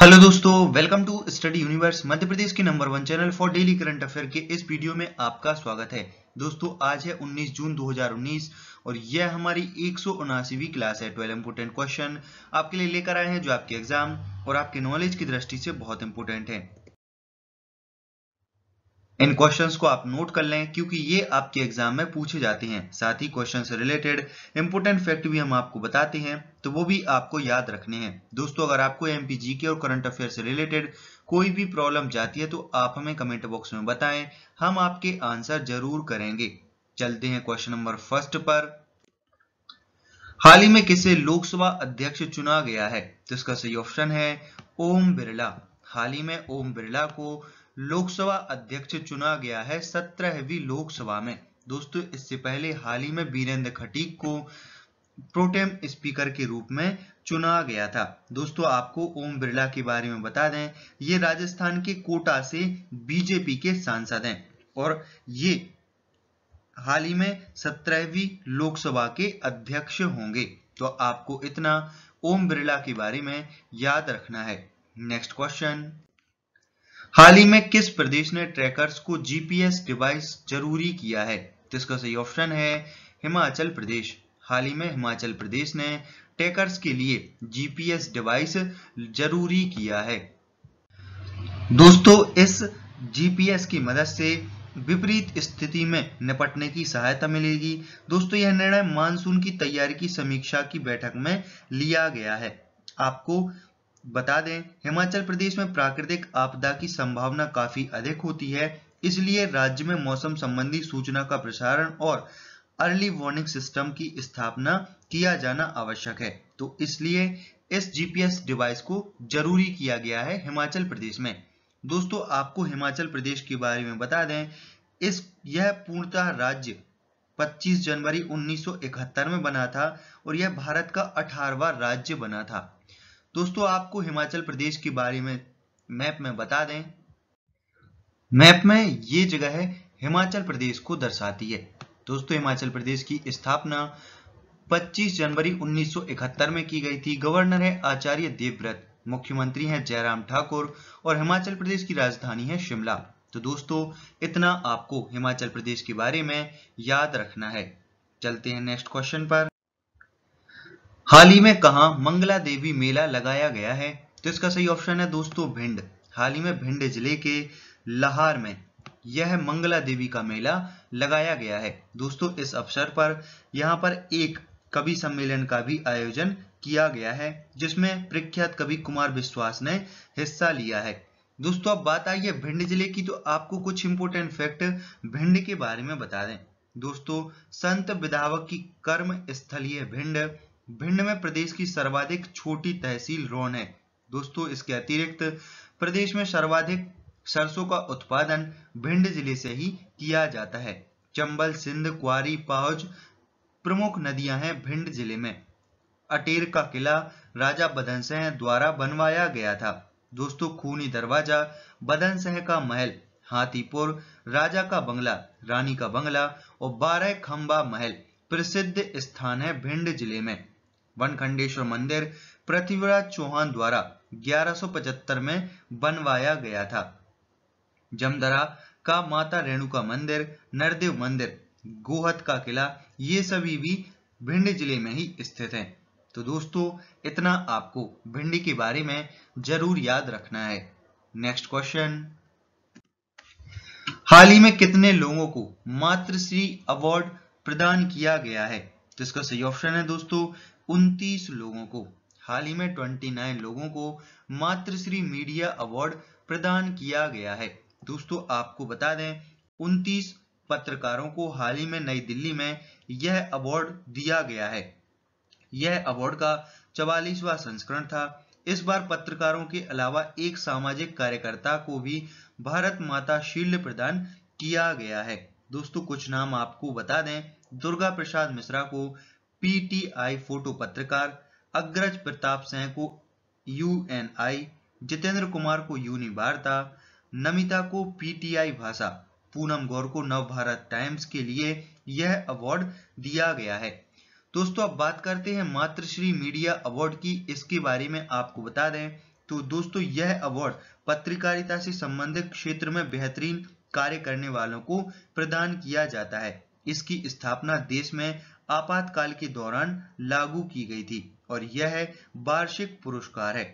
hello दोस्तों welcome to study universe Madhya Pradesh के number one channel for daily current affair के इस वीडियो में आपका स्वागत है दोस्तों आज है 19 जून 2019 और यह हमारी एक क्लास है ट्वेल्व इंपोर्टेंट क्वेश्चन आपके लिए लेकर आए हैं जो आपके एग्जाम और आपके नॉलेज की दृष्टि से बहुत इंपोर्टेंट है इन क्वेश्चंस को आप नोट कर लें क्योंकि ये आपके एग्जाम में पूछे जाते हैं साथ ही क्वेश्चन से रिलेटेड इंपोर्टेंट फैक्ट भी हम आपको बताते हैं तो वो भी आपको याद रखने हैं दोस्तों अगर आपको एम के और करंट अफेयर से रिलेटेड कोई भी प्रॉब्लम जाती है तो आप हमें कमेंट बॉक्स में बताएं हम आपके आंसर जरूर करेंगे चलते हैं क्वेश्चन नंबर फर्स्ट पर हाल ही में किसे लोकसभा अध्यक्ष चुना गया है तो इसका सही ऑप्शन है ओम बिरला हाल ही में ओम बिरला को लोकसभा अध्यक्ष चुना गया है सत्रहवीं लोकसभा में दोस्तों इससे पहले हाल ही में वीरेंद्र खटीक को प्रोटेम स्पीकर के रूप में चुना गया था दोस्तों आपको ओम बिरला के बारे में बता दें ये राजस्थान के कोटा से बीजेपी के सांसद हैं और ये हाल ही में सत्रहवीं लोकसभा के अध्यक्ष होंगे तो आपको इतना ओम बिरला के बारे में याद रखना है नेक्स्ट क्वेश्चन हाल ही में किस प्रदेश ने ट्रैकर्स को जीपीएस डिवाइस जरूरी किया है तो इसका सही ऑप्शन है हिमाचल प्रदेश हाल ही में हिमाचल प्रदेश ने ट्रैकर्स के लिए जीपीएस डिवाइस जरूरी किया है दोस्तों इस जीपीएस की मदद से विपरीत स्थिति में निपटने की सहायता मिलेगी दोस्तों यह निर्णय मानसून की तैयारी की समीक्षा की बैठक में लिया गया है आपको बता दें हिमाचल प्रदेश में प्राकृतिक आपदा की संभावना काफी अधिक होती है इसलिए राज्य में मौसम संबंधी सूचना का प्रसारण और अर्ली वार्निंग सिस्टम की स्थापना किया जाना आवश्यक है तो इसलिए इस जीपीएस डिवाइस को जरूरी किया गया है हिमाचल प्रदेश में दोस्तों आपको हिमाचल प्रदेश के बारे में बता दें इस यह पूर्णतः राज्य 25 जनवरी 1971 में बना था और यह भारत का अठारवा राज्य बना था दोस्तों आपको हिमाचल प्रदेश के बारे में मैप में बता दें मैप में ये जगह है हिमाचल प्रदेश को दर्शाती है दोस्तों हिमाचल प्रदेश की स्थापना 25 जनवरी 1971 में की गई थी गवर्नर है आचार्य देवव्रत मुख्यमंत्री हैं जयराम ठाकुर और हिमाचल प्रदेश की राजधानी है शिमला तो दोस्तों इतना आपको हिमाचल प्रदेश के बारे में याद रखना है चलते हैं नेक्स्ट क्वेश्चन पर हाल ही में कहा मंगला देवी मेला लगाया गया है तो इसका सही ऑप्शन है दोस्तों भिंड हाल ही में भिंड जिले के लहार में यह मंगला देवी का मेला लगाया गया है दोस्तों इस अवसर पर यहाँ पर एक कवि सम्मेलन का भी आयोजन किया गया है जिसमें प्रख्यात कवि कुमार विश्वास ने हिस्सा लिया है दोस्तों अब बात आई है भिंड जिले की तो आपको कुछ इंपोर्टेंट फैक्ट भिंड के बारे में बता दें दोस्तों संत विधावक की कर्म स्थलीय भिंड भिंड में प्रदेश की सर्वाधिक छोटी तहसील रोन है दोस्तों इसके अतिरिक्त प्रदेश में सर्वाधिक सरसों का उत्पादन भिंड जिले से ही किया जाता है चंबल सिंध क्वारी पाउज प्रमुख नदियां हैं भिंड जिले में अटेर का किला राजा बदन सिंह द्वारा बनवाया गया था दोस्तों खूनी दरवाजा बदन सिंह का महल हाथीपुर राजा का बंगला रानी का बंगला और बारह खंबा महल प्रसिद्ध स्थान है भिंड जिले में वन खंडेश्वर मंदिर पृथ्वीराज चौहान द्वारा 1175 में बनवाया गया था जमदरा का माता रेणुका मंदिर नरदेव मंदिर गोहत का किला ये सभी भी भिंड जिले में ही स्थित हैं तो दोस्तों इतना आपको भिंडी के बारे में जरूर याद रखना है नेक्स्ट क्वेश्चन हाल ही में कितने लोगों को मातृश्री अवार्ड प्रदान किया गया है तो इसका सही ऑप्शन है दोस्तों उनतीस लोगों को हाल ही में 29 लोगों को मातृश्री मीडिया अवार्ड प्रदान किया गया है दोस्तों आपको बता दें उनतीस पत्रकारों को हाल ही में नई दिल्ली में यह अवार्ड दिया गया है यह अवार्ड का चवालीसवा संस्करण था इस बार पत्रकारों के अलावा एक सामाजिक कार्यकर्ता को भी भारत माता शील्ड प्रदान किया गया है दोस्तों कुछ नाम आपको बता दें दुर्गा प्रसाद मिश्रा को पीटीआई फोटो पत्रकार अग्रज प्रताप सिंह को यूएनआई जितेंद्र कुमार को वार्ता नमिता को पीटीआई भाषा पूनम गौर को नव भारत टाइम्स के लिए यह अवार्ड दिया गया है दोस्तों अब बात करते हैं मातृश्री मीडिया अवार्ड की इसके बारे में आपको बता दें तो दोस्तों यह अवार्ड पत्रकारिता से संबंधित क्षेत्र में बेहतरीन कार्य करने वालों को प्रदान किया जाता है इसकी स्थापना देश में आपातकाल के दौरान लागू की गई थी और यह है वार्षिक पुरस्कार है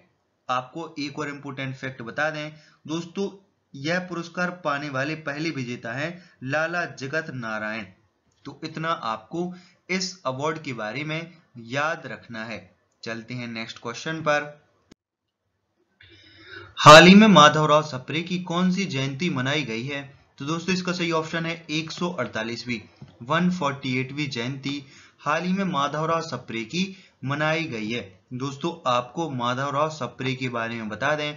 आपको एक और इम्पोर्टेंट फैक्ट बता दें दोस्तों यह पुरस्कार पाने वाले पहले विजेता हैं लाला जगत नारायण तो इतना आपको इस अवार्ड के बारे में याद रखना है चलते हैं नेक्स्ट क्वेश्चन पर हाल ही में माधवराव सप्रे की कौन सी जयंती मनाई गई है तो दोस्तों इसका सही ऑप्शन है एक अड़तालीसवीं 148वीं जयंती हाल ही में माधवराव सप्रे की मनाई गई है दोस्तों आपको माधवराव सप्रे के बारे में बता दें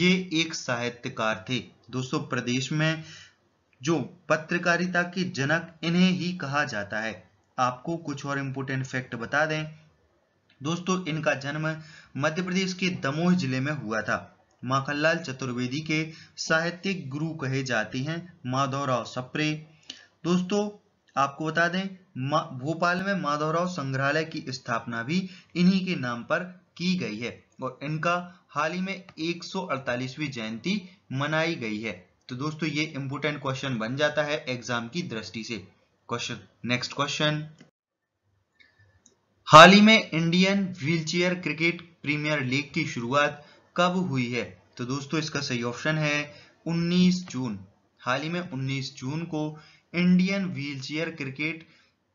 ये एक साहित्यकार थे दोस्तों प्रदेश में जो पत्रकारिता के जनक इन्हें ही कहा जाता है आपको कुछ और इम्पोर्टेंट फैक्ट बता दें दोस्तों इनका जन्म मध्य प्रदेश के दमोह जिले में हुआ था माखनलाल चतुर्वेदी के साहित्यिक गुरु कहे जाते हैं माधवराव सप्रे दोस्तों आपको बता दें भोपाल में माधवराव संग्रहालय की स्थापना भी इन्हीं के नाम पर की गई है और इनका हाल ही में 148वीं जयंती मनाई गई है तो दोस्तों ये इंपोर्टेंट क्वेश्चन बन जाता है एग्जाम की दृष्टि से क्वेश्चन नेक्स्ट क्वेश्चन हाल ही में Indian wheelchair cricket premier league की शुरुआत कब हुई है तो दोस्तों इसका सही ऑप्शन है 19 जून हाल ही में 19 जून को Indian wheelchair cricket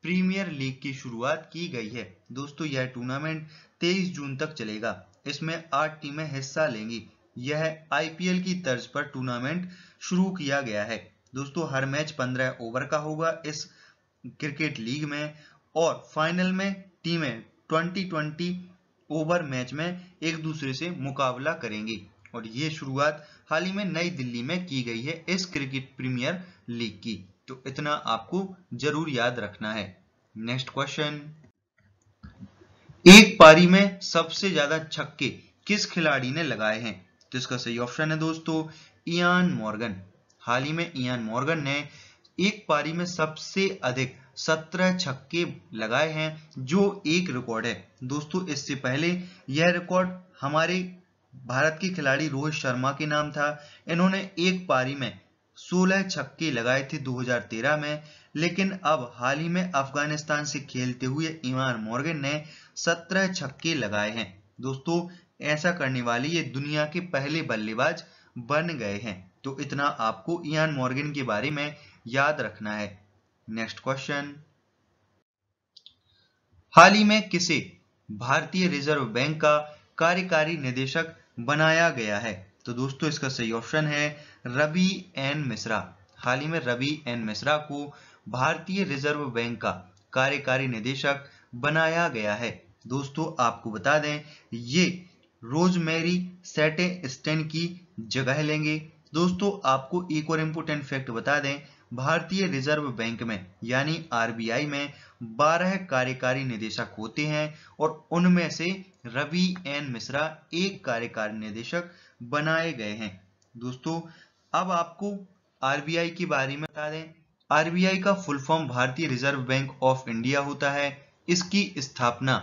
premier league की शुरुआत की गई है दोस्तों यह टूर्नामेंट 23 जून तक चलेगा इसमें आठ टीमें हिस्सा लेंगी यह आईपीएल की तर्ज पर टूर्नामेंट शुरू किया गया है दोस्तों हर मैच 15 ओवर का होगा इस क्रिकेट लीग में और फाइनल में टीमें 20-20 ओवर मैच में एक दूसरे से मुकाबला करेंगी और ये शुरुआत हाल ही में नई दिल्ली में की गई है इस क्रिकेट प्रीमियर लीग की तो इतना आपको जरूर याद रखना है नेक्स्ट क्वेश्चन एक पारी में सबसे ज्यादा छक्के किस खिलाड़ी ने लगाए हैं तो इसका सही ऑप्शन है दोस्तों इयान मॉर्गन हाल ही में इयान मॉर्गन ने एक पारी में सबसे अधिक 17 छक्के लगाए हैं जो एक रिकॉर्ड है दोस्तों इससे पहले यह रिकॉर्ड हमारे भारत के खिलाड़ी रोहित शर्मा के नाम था इन्होंने एक पारी में 16 छक्के लगाए थे 2013 में लेकिन अब हाल ही में अफगानिस्तान से खेलते हुए इमान मॉर्गन ने 17 छक्के लगाए हैं दोस्तों ऐसा करने वाले ये दुनिया के पहले बल्लेबाज बन गए हैं तो इतना आपको इयान मॉर्गन के बारे में याद रखना है नेक्स्ट क्वेश्चन हाल ही में किसे भारतीय रिजर्व बैंक का कार्यकारी निदेशक बनाया गया है तो दोस्तों इसका सही ऑप्शन है रवि एन मिश्रा हाल ही में रवि एन मिश्रा को भारतीय रिजर्व बैंक का कार्यकारी निदेशक बनाया गया है दोस्तों आपको बता दें ये रोजमेरी सेटे स्टेन की जगह लेंगे दोस्तों आपको एक और इम्पोर्टेंट फैक्ट बता दें भारतीय रिजर्व बैंक में यानी आरबीआई में 12 कार्यकारी निदेशक होते हैं और उनमें से रवि एन मिश्रा एक कार्यकारी निदेशक बनाए गए हैं दोस्तों अब आपको आरबीआई के बारे में बता दें आरबीआई का फुल फॉर्म भारतीय रिजर्व बैंक ऑफ इंडिया होता है इसकी स्थापना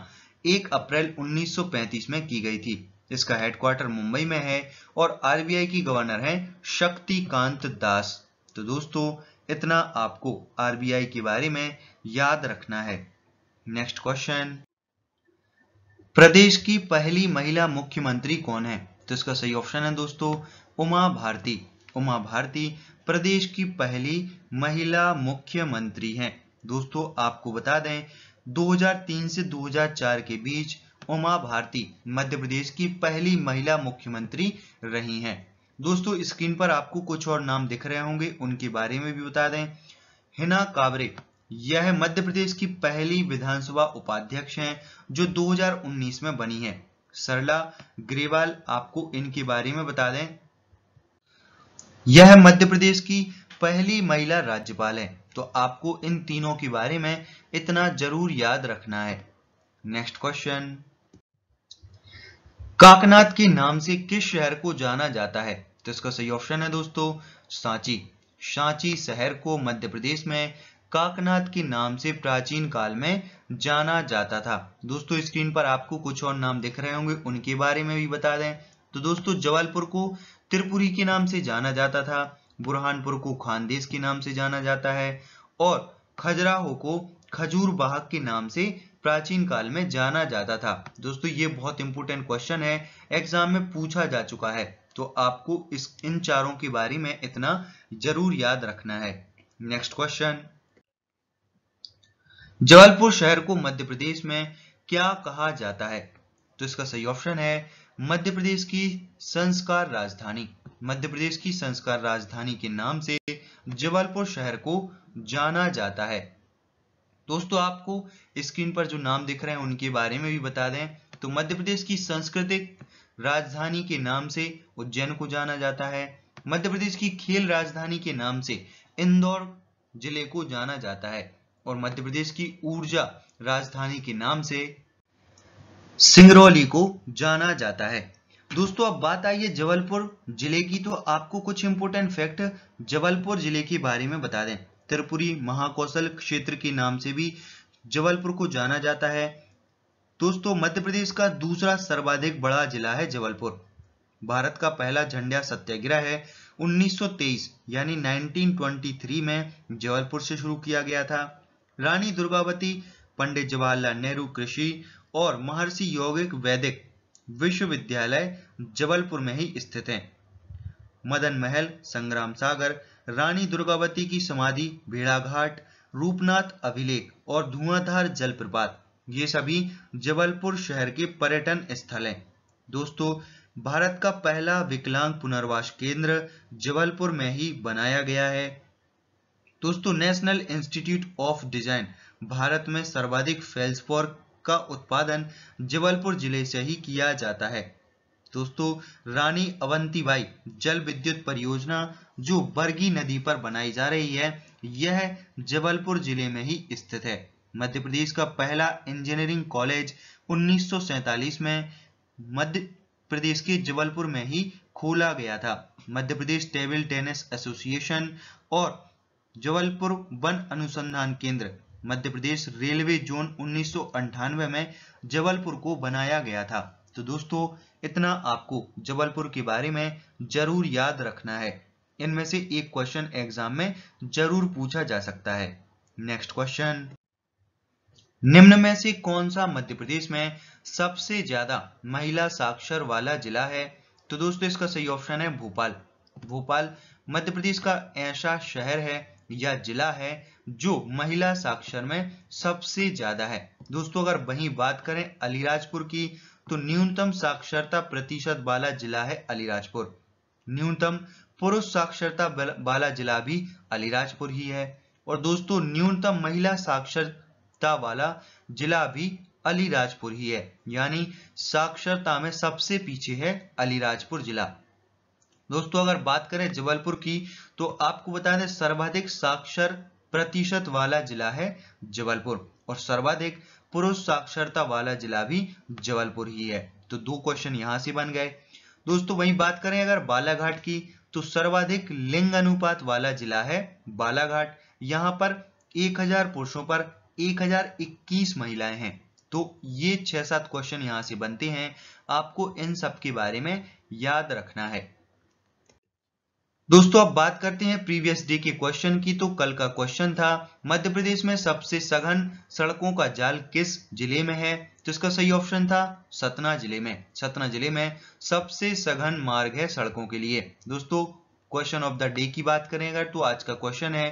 1 अप्रैल 1935 में की गई थी इसका हेडक्वार्टर मुंबई में है और आरबीआई की गवर्नर है शक्तिकांत दास तो दोस्तों इतना आपको आरबीआई के बारे में याद रखना है नेक्स्ट क्वेश्चन प्रदेश की पहली महिला मुख्यमंत्री कौन है तो इसका सही ऑप्शन है दोस्तों उमा भारती उमा भारती प्रदेश की पहली महिला मुख्यमंत्री हैं दोस्तों आपको बता दें 2003 से 2004 के बीच उमा भारती मध्य प्रदेश की पहली महिला मुख्यमंत्री रही हैं दोस्तों स्क्रीन पर आपको कुछ और नाम दिख रहे होंगे उनके बारे में भी बता दें हिना कावरे यह मध्य प्रदेश की पहली विधानसभा उपाध्यक्ष हैं जो 2019 में बनी है सरला ग्रेवाल आपको इनके बारे में बता दें यह मध्य प्रदेश की पहली महिला राज्यपाल है तो आपको इन तीनों के बारे में इतना जरूर याद रखना है नेक्स्ट क्वेश्चन काकनाथ के नाम से किस शहर को जाना जाता है तो इसका सही ऑप्शन है दोस्तों सांची सांची शहर को मध्य प्रदेश में काकनाथ के नाम से प्राचीन काल में जाना जाता था दोस्तों स्क्रीन पर आपको कुछ और नाम दिख रहे होंगे उनके बारे में भी बता दें तो दोस्तों जबलपुर को त्रिपुरी के नाम से जाना जाता था बुरहानपुर को खानदेश के नाम से जाना जाता है और खजराहो को खजूर बाहक के नाम से प्राचीन काल में जाना जाता था दोस्तों ये बहुत इंपॉर्टेंट क्वेश्चन है एग्जाम में पूछा जा चुका है तो आपको इस इन चारों के बारे में इतना जरूर याद रखना है नेक्स्ट क्वेश्चन जबलपुर शहर को मध्य प्रदेश में क्या कहा जाता है तो इसका सही ऑप्शन है मध्य प्रदेश की संस्कार राजधानी मध्य प्रदेश की संस्कार राजधानी के नाम से जबलपुर शहर को जाना जाता है दोस्तों आपको स्क्रीन पर जो नाम दिख रहे हैं उनके बारे में भी बता दें तो मध्य प्रदेश की सांस्कृतिक राजधानी के नाम से उज्जैन को जाना जाता है मध्य प्रदेश की खेल राजधानी के नाम से इंदौर जिले को जाना जाता है और मध्य प्रदेश की ऊर्जा राजधानी के नाम से सिंगरौली को जाना जाता है दोस्तों अब बात आई है जबलपुर जिले की तो आपको कुछ इंपोर्टेंट फैक्ट जबलपुर जिले के बारे में बता दें त्रिपुरी महाकौशल क्षेत्र के नाम से भी जबलपुर को जाना जाता है दोस्तों मध्य प्रदेश का दूसरा सर्वाधिक बड़ा जिला है जबलपुर भारत का पहला झंडा सत्याग्रह है 1923 यानी 1923 में जबलपुर से शुरू किया गया था रानी दुर्गावती पंडित जवाहरलाल नेहरू कृषि और महर्षि यौगिक वैदिक विश्वविद्यालय जबलपुर में ही स्थित है मदन महल संग्राम सागर रानी दुर्गावती की समाधि भेड़ाघाट रूपनाथ अभिलेख और धुआंधार जलप्रपात ये सभी जबलपुर शहर के पर्यटन स्थल हैं दोस्तों भारत का पहला विकलांग पुनर्वास केंद्र जबलपुर में ही बनाया गया है दोस्तों national institute of design Bharat में सर्वाधिक फेल्सफोर का उत्पादन जबलपुर जिले से ही किया जाता है दोस्तों रानी अवंतीबाई जल विद्युत परियोजना जो बरगी नदी पर बनाई जा रही है यह जबलपुर जिले में ही स्थित है मध्य प्रदेश का पहला इंजीनियरिंग कॉलेज 1947 में मध्य प्रदेश के जबलपुर में ही खोला गया था Madhya Pradesh table tennis association और जबलपुर वन अनुसंधान केंद्र मध्य प्रदेश रेलवे जोन उन्नीस में जबलपुर को बनाया गया था तो दोस्तों इतना आपको जबलपुर के बारे में जरूर याद रखना है इनमें से एक क्वेश्चन एग्जाम में जरूर पूछा जा सकता है नेक्स्ट क्वेश्चन निम्न में से कौन सा मध्य प्रदेश में सबसे ज्यादा महिला साक्षर वाला जिला है तो दोस्तों इसका सही ऑप्शन है भोपाल भोपाल मध्य प्रदेश का ऐसा शहर है या जिला है जो महिला साक्षर में सबसे ज्यादा है दोस्तों अगर वहीं बात करें अलीराजपुर की तो न्यूनतम साक्षरता प्रतिशत वाला जिला है अलीराजपुर न्यूनतम पुरुष साक्षरता वाला जिला भी अलीराजपुर ही है और दोस्तों न्यूनतम महिला साक्षरता वाला जिला भी अलीराजपुर ही है यानी साक्षरता में सबसे पीछे है अलीराजपुर जिला दोस्तों अगर बात करें जबलपुर की तो आपको बता दें सर्वाधिक साक्षर प्रतिशत वाला जिला है जबलपुर और सर्वाधिक पुरुष साक्षरता वाला जिला भी जबलपुर ही है तो दो क्वेश्चन यहां से बन गए दोस्तों वहीं बात करें अगर बालाघाट की तो सर्वाधिक लिंग अनुपात वाला जिला है बालाघाट यहां पर 1000 पुरुषों पर 1021 महिलाएं हैं तो ये छह सात क्वेश्चन यहां से बनते हैं आपको इन सब के बारे में याद रखना है दोस्तों अब बात करते हैं प्रीवियस डे के क्वेश्चन की तो कल का क्वेश्चन था मध्य प्रदेश में सबसे सघन सड़कों का जाल किस जिले में है तो इसका सही ऑप्शन था सतना जिले में सतना जिले में सबसे सघन मार्ग है सड़कों के लिए दोस्तों क्वेश्चन ऑफ द डे की बात करें अगर तो आज का क्वेश्चन है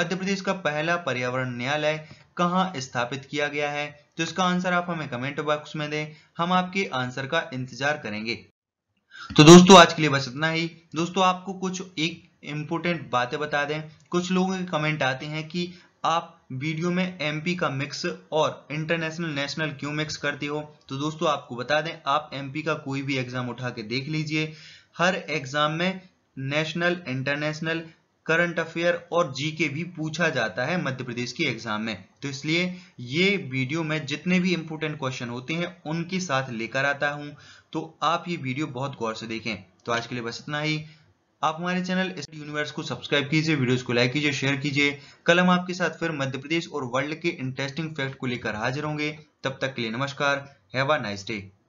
मध्य प्रदेश का पहला पर्यावरण न्यायालय कहाँ स्थापित किया गया है तो इसका आंसर आप हमें कमेंट बॉक्स में दें हम आपके आंसर का इंतजार करेंगे तो दोस्तों आज के लिए बस इतना ही दोस्तों आपको कुछ एक इम्पोर्टेंट बातें बता दें कुछ लोगों के कमेंट आते हैं कि आप वीडियो में एमपी का मिक्स और इंटरनेशनल नेशनल क्यों मिक्स करते हो तो दोस्तों आपको बता दें आप एमपी का कोई भी एग्जाम उठा के देख लीजिए हर एग्जाम में नेशनल इंटरनेशनल करंट अफेयर और जीके भी पूछा जाता है मध्य प्रदेश की एग्जाम में तो इसलिए ये वीडियो में जितने भी इंपोर्टेंट क्वेश्चन होते हैं उनके साथ लेकर आता हूँ तो आप ये वीडियो बहुत गौर से देखें तो आज के लिए बस इतना ही आप हमारे चैनल एस यूनिवर्स को सब्सक्राइब कीजिए वीडियोस को लाइक कीजिए शेयर कीजिए कल हम आपके साथ फिर मध्य प्रदेश और वर्ल्ड के इंटरेस्टिंग फैक्ट को लेकर हाजिर होंगे तब तक के लिए नमस्कार हैव अ नाइस डे